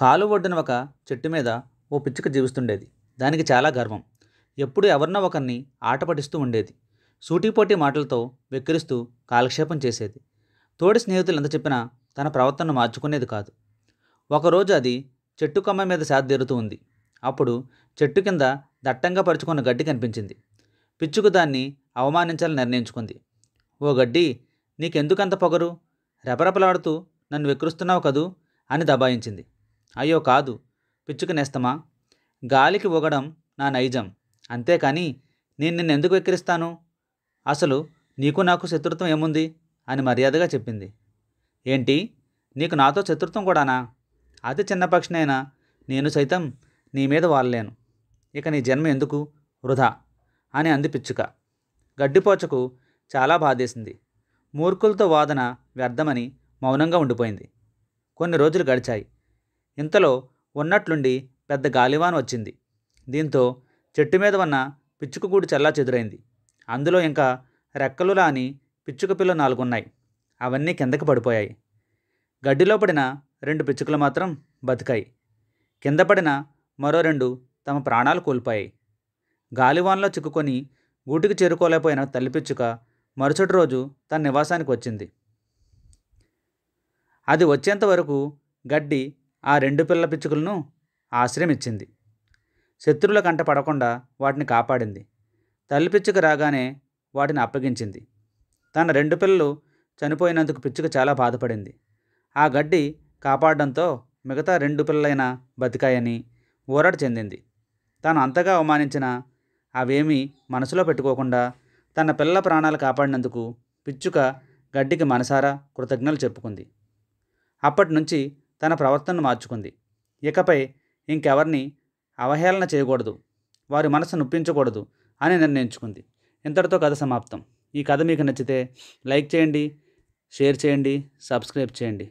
కాలు ఒడ్డున ఒక చెట్టు మీద ఓ పిచ్చుక జీవిస్తుండేది దానికి చాలా గర్వం ఎప్పుడు ఎవరినో ఒకరిని ఆట పటిస్తూ ఉండేది సూటిపోటీ మాటలతో వెక్కిరిస్తూ కాలక్షేపం చేసేది తోడి స్నేహితులు ఎంత చెప్పినా తన ప్రవర్తనను మార్చుకునేది కాదు ఒకరోజు అది చెట్టు కొమ్మ మీద సాధ్యరుతూ ఉంది అప్పుడు చెట్టు కింద దట్టంగా పరుచుకున్న గడ్డి కనిపించింది పిచ్చుకు దాన్ని అవమానించాలని నిర్ణయించుకుంది ఓ గడ్డి నీకెందుకంత పొగరు రెపరెపలాడుతూ నన్ను వెక్కిరుస్తున్నావు కదూ అని దబాయించింది అయ్యో కాదు పిచ్చుక నేస్తమా గాలికి ఊగడం నా నైజం అంతేకాని నేను నిన్నెందుకు వెక్కిరిస్తాను అసలు నీకు నాకు శత్రుత్వం ఏముంది అని మర్యాదగా చెప్పింది ఏంటి నీకు నాతో శత్రుత్వం కూడానా అతి చిన్న పక్షినైనా నేను సైతం నీ మీద వాళ్ళలేను ఇక నీ జన్మ ఎందుకు వృధా అని అంది పిచ్చుక గడ్డిపోచకు చాలా బాధేసింది మూర్ఖులతో వాదన వ్యర్థమని మౌనంగా ఉండిపోయింది కొన్ని రోజులు గడిచాయి ఇంతలో ఉన్నట్లుండి పెద్ద గాలివాన వచ్చింది దీంతో చెట్టు మీద ఉన్న పిచ్చుకగూడు చల్లా చెదురైంది అందులో ఇంకా రెక్కలు లాని పిచ్చుక పిల్ల నాలుగున్నాయి అవన్నీ కిందకి పడిపోయాయి గడ్డిలో పడిన రెండు పిచ్చుకలు మాత్రం బతికాయి కింద పడిన మరో రెండు తమ ప్రాణాలు కోల్పోయాయి గాలివాన్లో చిక్కుకొని గూటికి చేరుకోలేకపోయిన తల్లి పిచ్చుక మరుసటి రోజు తన నివాసానికి వచ్చింది అది వచ్చేంత వరకు గడ్డి ఆ రెండు పిల్ల పిచ్చుకలను ఆశ్రయమిచ్చింది శత్రువుల కంట పడకుండా వాటిని కాపాడింది తల్లి పిచ్చుక రాగానే వాటిని అప్పగించింది తన రెండు పిల్లలు చనిపోయినందుకు పిచ్చుక చాలా బాధపడింది ఆ గడ్డి కాపాడడంతో మిగతా రెండు పిల్లలైన బతికాయని ఊరట చెందింది తను అంతగా అవమానించిన అవేమీ మనసులో పెట్టుకోకుండా తన పిల్లల ప్రాణాలు కాపాడినందుకు పిచ్చుక గడ్డికి మనసారా కృతజ్ఞతలు చెప్పుకుంది అప్పటి నుంచి తన ప్రవర్తనను మార్చుకుంది ఇకపై ఇంకెవరిని అవహేళన చేయకూడదు వారి మనసు నొప్పించకూడదు అని నిర్ణయించుకుంది ఇంతటితో కథ సమాప్తం ఈ కథ మీకు నచ్చితే లైక్ చేయండి షేర్ చేయండి సబ్స్క్రైబ్ చేయండి